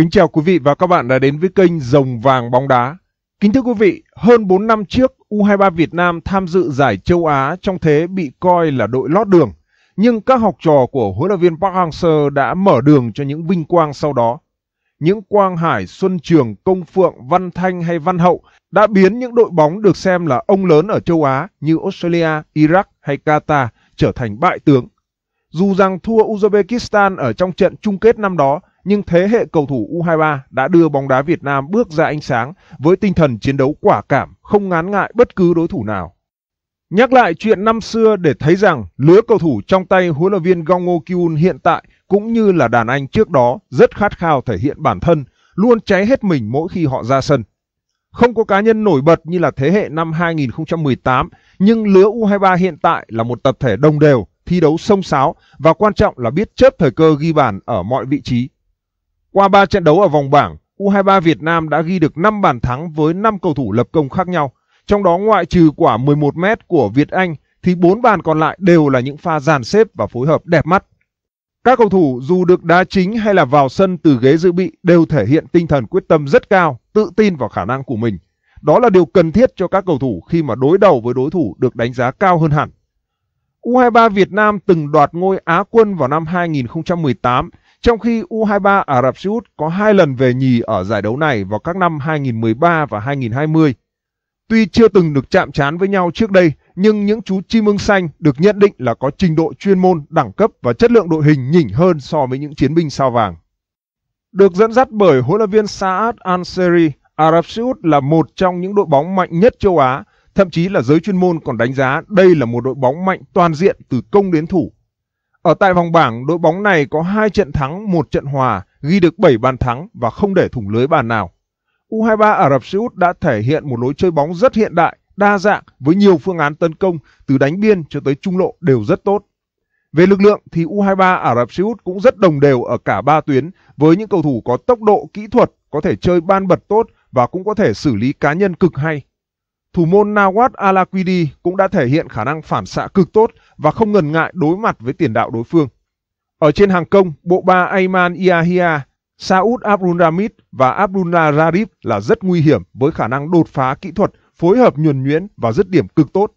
Kính chào quý vị và các bạn đã đến với kênh Rồng Vàng Bóng Đá. Kính thưa quý vị, hơn 4 năm trước, U23 Việt Nam tham dự giải châu Á trong thế bị coi là đội lót đường. Nhưng các học trò của huấn luyện viên Park Hang-seo đã mở đường cho những vinh quang sau đó. Những Quang Hải, Xuân Trường, Công Phượng, Văn Thanh hay Văn Hậu đã biến những đội bóng được xem là ông lớn ở châu Á như Australia, Iraq hay Qatar trở thành bại tướng. Dù rằng thua Uzbekistan ở trong trận chung kết năm đó, nhưng thế hệ cầu thủ U23 đã đưa bóng đá Việt Nam bước ra ánh sáng với tinh thần chiến đấu quả cảm, không ngán ngại bất cứ đối thủ nào. Nhắc lại chuyện năm xưa để thấy rằng lứa cầu thủ trong tay huấn luyện viên Gong Ngo Kyun hiện tại cũng như là đàn anh trước đó rất khát khao thể hiện bản thân, luôn cháy hết mình mỗi khi họ ra sân. Không có cá nhân nổi bật như là thế hệ năm 2018, nhưng lứa U23 hiện tại là một tập thể đồng đều, thi đấu sông sáo và quan trọng là biết chớp thời cơ ghi bàn ở mọi vị trí. Qua 3 trận đấu ở vòng bảng, U23 Việt Nam đã ghi được 5 bàn thắng với 5 cầu thủ lập công khác nhau. Trong đó ngoại trừ quả 11m của Việt Anh thì 4 bàn còn lại đều là những pha dàn xếp và phối hợp đẹp mắt. Các cầu thủ dù được đá chính hay là vào sân từ ghế dự bị đều thể hiện tinh thần quyết tâm rất cao, tự tin vào khả năng của mình. Đó là điều cần thiết cho các cầu thủ khi mà đối đầu với đối thủ được đánh giá cao hơn hẳn. U23 Việt Nam từng đoạt ngôi Á quân vào năm 2018 trong khi U23 Ả Rập Xê Út có hai lần về nhì ở giải đấu này vào các năm 2013 và 2020. Tuy chưa từng được chạm trán với nhau trước đây, nhưng những chú chim ưng xanh được nhận định là có trình độ chuyên môn, đẳng cấp và chất lượng đội hình nhỉnh hơn so với những chiến binh sao vàng. Được dẫn dắt bởi huấn luyện viên Saad Anseri, Ả Rập Xê Út là một trong những đội bóng mạnh nhất châu Á, thậm chí là giới chuyên môn còn đánh giá đây là một đội bóng mạnh toàn diện từ công đến thủ ở tại vòng bảng, đội bóng này có 2 trận thắng, 1 trận hòa, ghi được 7 bàn thắng và không để thủng lưới bàn nào. U23 Ả Rập Xê Út đã thể hiện một lối chơi bóng rất hiện đại, đa dạng với nhiều phương án tấn công từ đánh biên cho tới trung lộ đều rất tốt. Về lực lượng thì U23 Ả Rập Xê Út cũng rất đồng đều ở cả ba tuyến với những cầu thủ có tốc độ, kỹ thuật, có thể chơi ban bật tốt và cũng có thể xử lý cá nhân cực hay thủ môn Nawat Alaqidi cũng đã thể hiện khả năng phản xạ cực tốt và không ngần ngại đối mặt với tiền đạo đối phương. Ở trên hàng công, bộ ba Ayman Iahia, Saud Abdulramid và Abdullah Rarif là rất nguy hiểm với khả năng đột phá kỹ thuật, phối hợp nhuần nhuyễn và dứt điểm cực tốt.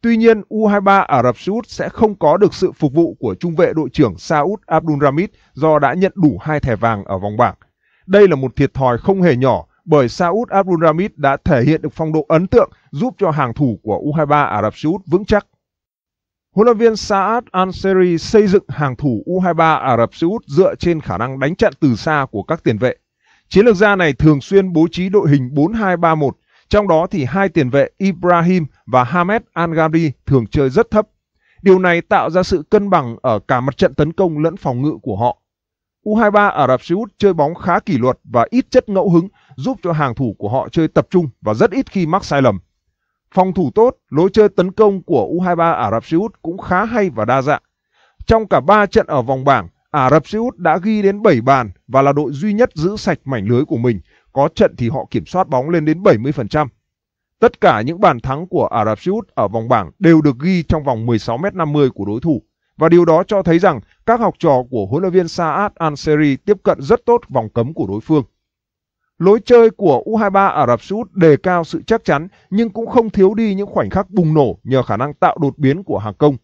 Tuy nhiên, U23 Ả Rập Xê Út sẽ không có được sự phục vụ của trung vệ đội trưởng Saud Abdulramid do đã nhận đủ hai thẻ vàng ở vòng bảng. Đây là một thiệt thòi không hề nhỏ bởi Saud Abdulrahman đã thể hiện được phong độ ấn tượng giúp cho hàng thủ của U23 Ả Rập Xê Út vững chắc. Huấn luyện viên Saad Anseri xây dựng hàng thủ U23 Ả Rập Xê Út dựa trên khả năng đánh chặn từ xa của các tiền vệ. Chiến lược gia này thường xuyên bố trí đội hình 4-2-3-1, trong đó thì hai tiền vệ Ibrahim và Hamed Al-Ghamdi thường chơi rất thấp. Điều này tạo ra sự cân bằng ở cả mặt trận tấn công lẫn phòng ngự của họ. U23 Ả Rập Xê Út chơi bóng khá kỷ luật và ít chất ngẫu hứng giúp cho hàng thủ của họ chơi tập trung và rất ít khi mắc sai lầm. Phòng thủ tốt, lối chơi tấn công của U23 Ả Rập Xê Út cũng khá hay và đa dạng. Trong cả 3 trận ở vòng bảng, Ả Rập Xê Út đã ghi đến 7 bàn và là đội duy nhất giữ sạch mảnh lưới của mình. Có trận thì họ kiểm soát bóng lên đến 70%. Tất cả những bàn thắng của Ả Rập Xê Út ở vòng bảng đều được ghi trong vòng 16m50 của đối thủ. Và điều đó cho thấy rằng các học trò của huấn luyện viên Saad Anseri tiếp cận rất tốt vòng cấm của đối phương. Lối chơi của U23 Ả Rập Xê Út đề cao sự chắc chắn nhưng cũng không thiếu đi những khoảnh khắc bùng nổ nhờ khả năng tạo đột biến của hàng công.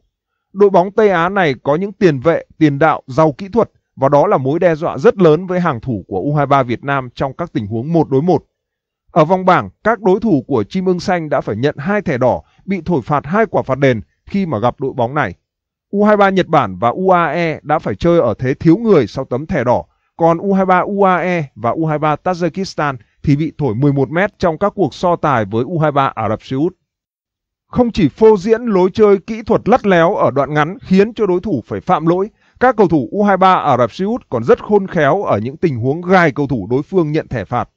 Đội bóng Tây Á này có những tiền vệ, tiền đạo giàu kỹ thuật và đó là mối đe dọa rất lớn với hàng thủ của U23 Việt Nam trong các tình huống một đối một Ở vòng bảng, các đối thủ của Chim Ưng Xanh đã phải nhận hai thẻ đỏ, bị thổi phạt hai quả phạt đền khi mà gặp đội bóng này. U23 Nhật Bản và UAE đã phải chơi ở thế thiếu người sau tấm thẻ đỏ còn U23 UAE và U23 Tajikistan thì bị thổi 11 mét trong các cuộc so tài với U23 Ả Rập Xê Út. Không chỉ phô diễn lối chơi kỹ thuật lắt léo ở đoạn ngắn khiến cho đối thủ phải phạm lỗi, các cầu thủ U23 Ả Rập Xê Út còn rất khôn khéo ở những tình huống gài cầu thủ đối phương nhận thẻ phạt.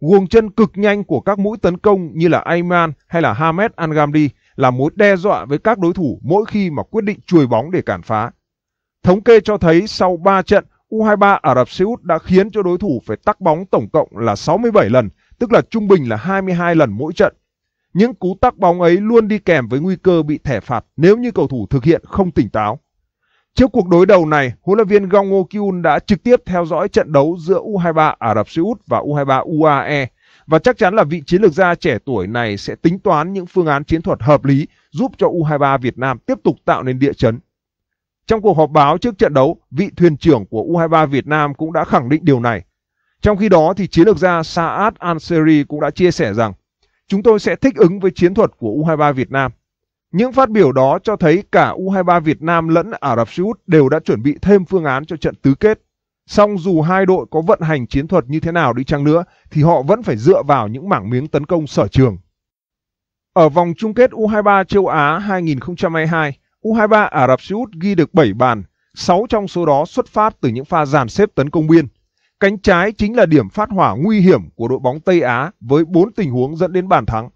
Guồng chân cực nhanh của các mũi tấn công như là Ayman hay là Hamed Angamdi là mối đe dọa với các đối thủ mỗi khi mà quyết định chuồi bóng để cản phá. Thống kê cho thấy sau 3 trận, U23 Ả Rập Xê Út đã khiến cho đối thủ phải tắc bóng tổng cộng là 67 lần, tức là trung bình là 22 lần mỗi trận. Những cú tắc bóng ấy luôn đi kèm với nguy cơ bị thẻ phạt nếu như cầu thủ thực hiện không tỉnh táo. Trước cuộc đối đầu này, huấn luyện viên Gong Ngo đã trực tiếp theo dõi trận đấu giữa U23 Ả Rập Xê Út và U23 UAE và chắc chắn là vị chiến lược gia trẻ tuổi này sẽ tính toán những phương án chiến thuật hợp lý giúp cho U23 Việt Nam tiếp tục tạo nên địa chấn trong cuộc họp báo trước trận đấu, vị thuyền trưởng của U23 Việt Nam cũng đã khẳng định điều này. Trong khi đó thì chiến lược gia Saad Anseri cũng đã chia sẻ rằng chúng tôi sẽ thích ứng với chiến thuật của U23 Việt Nam. Những phát biểu đó cho thấy cả U23 Việt Nam lẫn Ả Rập Xê Út đều đã chuẩn bị thêm phương án cho trận tứ kết. Song dù hai đội có vận hành chiến thuật như thế nào đi chăng nữa thì họ vẫn phải dựa vào những mảng miếng tấn công sở trường. Ở vòng chung kết U23 châu Á 2022, U23 Ả Rập Xê Út ghi được 7 bàn, 6 trong số đó xuất phát từ những pha dàn xếp tấn công biên. Cánh trái chính là điểm phát hỏa nguy hiểm của đội bóng Tây Á với 4 tình huống dẫn đến bàn thắng.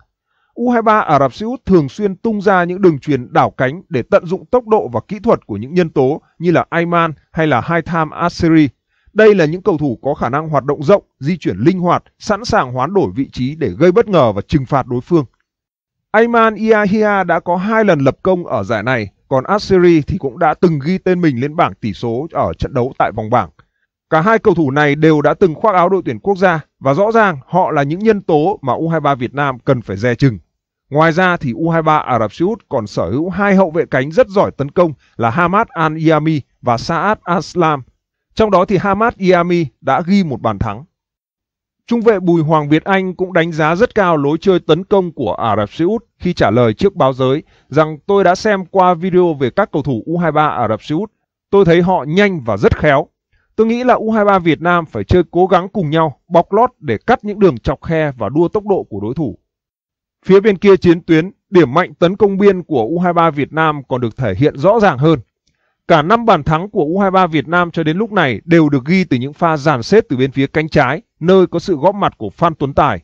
U23 Ả Rập Xê Út thường xuyên tung ra những đường truyền đảo cánh để tận dụng tốc độ và kỹ thuật của những nhân tố như là Ayman hay là Haitham Aseri. Đây là những cầu thủ có khả năng hoạt động rộng, di chuyển linh hoạt, sẵn sàng hoán đổi vị trí để gây bất ngờ và trừng phạt đối phương. Ayman Iahia đã có hai lần lập công ở giải này còn Assyria thì cũng đã từng ghi tên mình lên bảng tỷ số ở trận đấu tại vòng bảng. Cả hai cầu thủ này đều đã từng khoác áo đội tuyển quốc gia và rõ ràng họ là những nhân tố mà U23 Việt Nam cần phải dè chừng. Ngoài ra thì U23 Ả Rập Xê Út còn sở hữu hai hậu vệ cánh rất giỏi tấn công là Hamad Al Yami và Saad Aslam. Trong đó thì Hamad Yami đã ghi một bàn thắng. Trung vệ Bùi Hoàng Việt Anh cũng đánh giá rất cao lối chơi tấn công của Ả Rập Xê Út khi trả lời trước báo giới rằng tôi đã xem qua video về các cầu thủ U23 Ả Rập Xê Út. Tôi thấy họ nhanh và rất khéo. Tôi nghĩ là U23 Việt Nam phải chơi cố gắng cùng nhau, bọc lót để cắt những đường chọc khe và đua tốc độ của đối thủ. Phía bên kia chiến tuyến, điểm mạnh tấn công biên của U23 Việt Nam còn được thể hiện rõ ràng hơn Cả năm bàn thắng của U23 Việt Nam cho đến lúc này đều được ghi từ những pha dàn xếp từ bên phía cánh trái, nơi có sự góp mặt của Phan Tuấn Tài.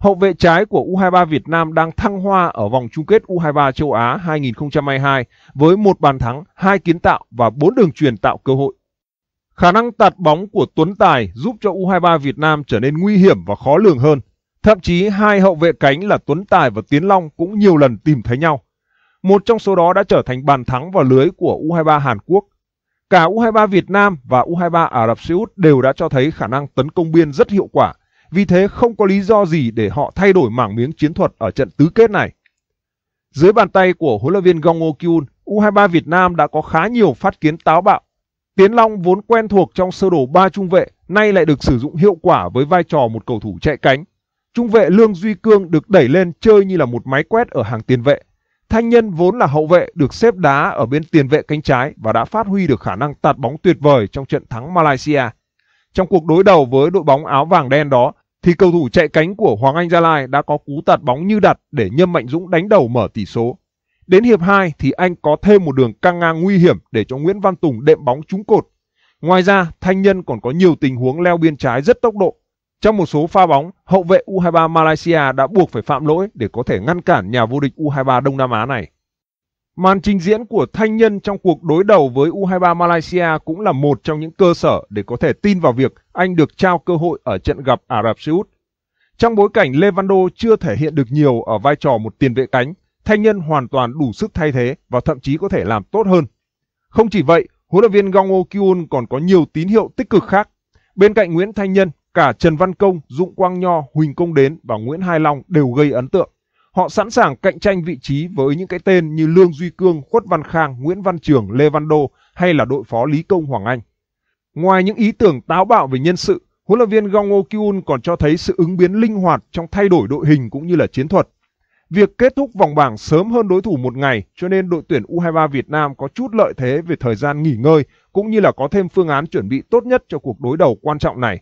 Hậu vệ trái của U23 Việt Nam đang thăng hoa ở vòng chung kết U23 châu Á 2022 với một bàn thắng, hai kiến tạo và bốn đường truyền tạo cơ hội. Khả năng tạt bóng của Tuấn Tài giúp cho U23 Việt Nam trở nên nguy hiểm và khó lường hơn. Thậm chí hai hậu vệ cánh là Tuấn Tài và Tiến Long cũng nhiều lần tìm thấy nhau. Một trong số đó đã trở thành bàn thắng vào lưới của U23 Hàn Quốc. Cả U23 Việt Nam và U23 Ả Rập Xê Út đều đã cho thấy khả năng tấn công biên rất hiệu quả, vì thế không có lý do gì để họ thay đổi mảng miếng chiến thuật ở trận tứ kết này. Dưới bàn tay của huấn luyện viên Gong Kyun, U23 Việt Nam đã có khá nhiều phát kiến táo bạo. Tiến Long vốn quen thuộc trong sơ đồ ba trung vệ, nay lại được sử dụng hiệu quả với vai trò một cầu thủ chạy cánh. Trung vệ Lương Duy Cương được đẩy lên chơi như là một máy quét ở hàng tiền vệ. Thanh Nhân vốn là hậu vệ được xếp đá ở bên tiền vệ cánh trái và đã phát huy được khả năng tạt bóng tuyệt vời trong trận thắng Malaysia. Trong cuộc đối đầu với đội bóng áo vàng đen đó, thì cầu thủ chạy cánh của Hoàng Anh Gia Lai đã có cú tạt bóng như đặt để Nhâm Mạnh Dũng đánh đầu mở tỷ số. Đến hiệp 2 thì anh có thêm một đường căng ngang nguy hiểm để cho Nguyễn Văn Tùng đệm bóng trúng cột. Ngoài ra, Thanh Nhân còn có nhiều tình huống leo biên trái rất tốc độ trong một số pha bóng, hậu vệ U23 Malaysia đã buộc phải phạm lỗi để có thể ngăn cản nhà vô địch U23 Đông Nam Á này. Màn trình diễn của Thanh Nhân trong cuộc đối đầu với U23 Malaysia cũng là một trong những cơ sở để có thể tin vào việc anh được trao cơ hội ở trận gặp Ả Rập Xê Út. Trong bối cảnh Levando chưa thể hiện được nhiều ở vai trò một tiền vệ cánh, Thanh Nhân hoàn toàn đủ sức thay thế và thậm chí có thể làm tốt hơn. Không chỉ vậy, huấn luyện viên Gong Kyun còn có nhiều tín hiệu tích cực khác. Bên cạnh Nguyễn Thanh Nhân, Cả Trần Văn Công, Dũng Quang Nho, Huỳnh Công Đến và Nguyễn Hai Long đều gây ấn tượng. Họ sẵn sàng cạnh tranh vị trí với những cái tên như Lương Duy Cương, Khuất Văn Khang, Nguyễn Văn Trường, Lê Văn Đô hay là đội phó Lý Công Hoàng Anh. Ngoài những ý tưởng táo bạo về nhân sự, huấn luyện viên Gong Oh Kyun còn cho thấy sự ứng biến linh hoạt trong thay đổi đội hình cũng như là chiến thuật. Việc kết thúc vòng bảng sớm hơn đối thủ một ngày cho nên đội tuyển U23 Việt Nam có chút lợi thế về thời gian nghỉ ngơi cũng như là có thêm phương án chuẩn bị tốt nhất cho cuộc đối đầu quan trọng này.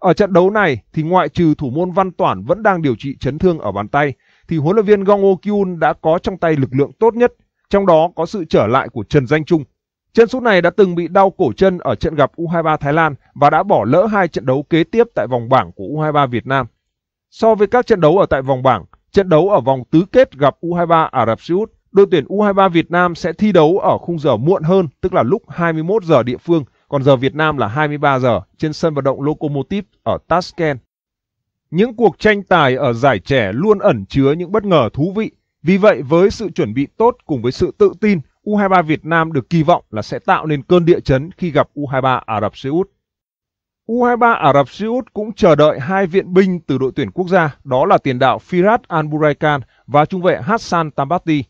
Ở trận đấu này thì ngoại trừ thủ môn Văn Toản vẫn đang điều trị chấn thương ở bàn tay thì huấn luyện viên Gong Kyun đã có trong tay lực lượng tốt nhất, trong đó có sự trở lại của Trần Danh Trung. Chân sút này đã từng bị đau cổ chân ở trận gặp U23 Thái Lan và đã bỏ lỡ hai trận đấu kế tiếp tại vòng bảng của U23 Việt Nam. So với các trận đấu ở tại vòng bảng, trận đấu ở vòng tứ kết gặp U23 Ả Rập Xê Út, đội tuyển U23 Việt Nam sẽ thi đấu ở khung giờ muộn hơn, tức là lúc 21 giờ địa phương còn giờ Việt Nam là 23 giờ trên sân vận động Lokomotiv ở Tashkent. Những cuộc tranh tài ở giải trẻ luôn ẩn chứa những bất ngờ thú vị. Vì vậy với sự chuẩn bị tốt cùng với sự tự tin, U23 Việt Nam được kỳ vọng là sẽ tạo nên cơn địa chấn khi gặp U23 Ả Rập Xê Út. U23 Ả Rập Xê Út cũng chờ đợi hai viện binh từ đội tuyển quốc gia, đó là tiền đạo Firat Al-Buraikan và trung vệ Hassan Tambati.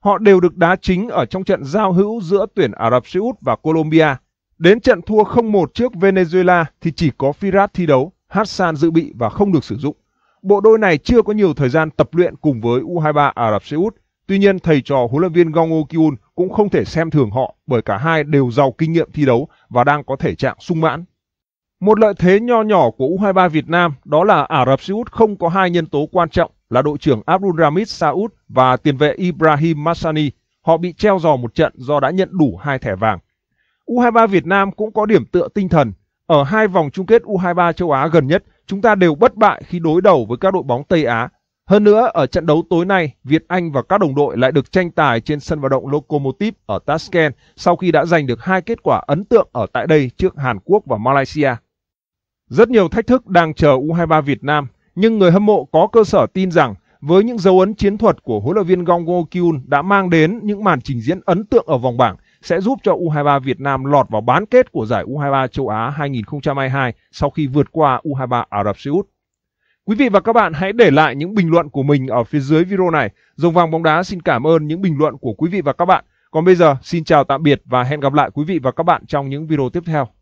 Họ đều được đá chính ở trong trận giao hữu giữa tuyển Ả Rập Xê Út và Colombia Đến trận thua 0-1 trước Venezuela thì chỉ có Firat thi đấu, Hassan dự bị và không được sử dụng. Bộ đôi này chưa có nhiều thời gian tập luyện cùng với U23 Ả Rập Xê Út. Tuy nhiên, thầy trò huấn luyện viên Gong Kyun cũng không thể xem thường họ bởi cả hai đều giàu kinh nghiệm thi đấu và đang có thể trạng sung mãn. Một lợi thế nho nhỏ của U23 Việt Nam đó là Ả Rập Xê Út không có hai nhân tố quan trọng là đội trưởng Abdul Ramid Saud và tiền vệ Ibrahim Masani. Họ bị treo giò một trận do đã nhận đủ hai thẻ vàng. U23 Việt Nam cũng có điểm tựa tinh thần. Ở hai vòng chung kết U23 châu Á gần nhất, chúng ta đều bất bại khi đối đầu với các đội bóng Tây Á. Hơn nữa, ở trận đấu tối nay, Việt Anh và các đồng đội lại được tranh tài trên sân vận động Lokomotiv ở Tashkent sau khi đã giành được hai kết quả ấn tượng ở tại đây trước Hàn Quốc và Malaysia. Rất nhiều thách thức đang chờ U23 Việt Nam, nhưng người hâm mộ có cơ sở tin rằng với những dấu ấn chiến thuật của huấn luyện viên Gong Go Kyun đã mang đến những màn trình diễn ấn tượng ở vòng bảng sẽ giúp cho U23 Việt Nam lọt vào bán kết của giải U23 châu Á 2022 sau khi vượt qua U23 Ả Rập Xê Út. Quý vị và các bạn hãy để lại những bình luận của mình ở phía dưới video này. Rồng vàng bóng đá xin cảm ơn những bình luận của quý vị và các bạn. Còn bây giờ, xin chào tạm biệt và hẹn gặp lại quý vị và các bạn trong những video tiếp theo.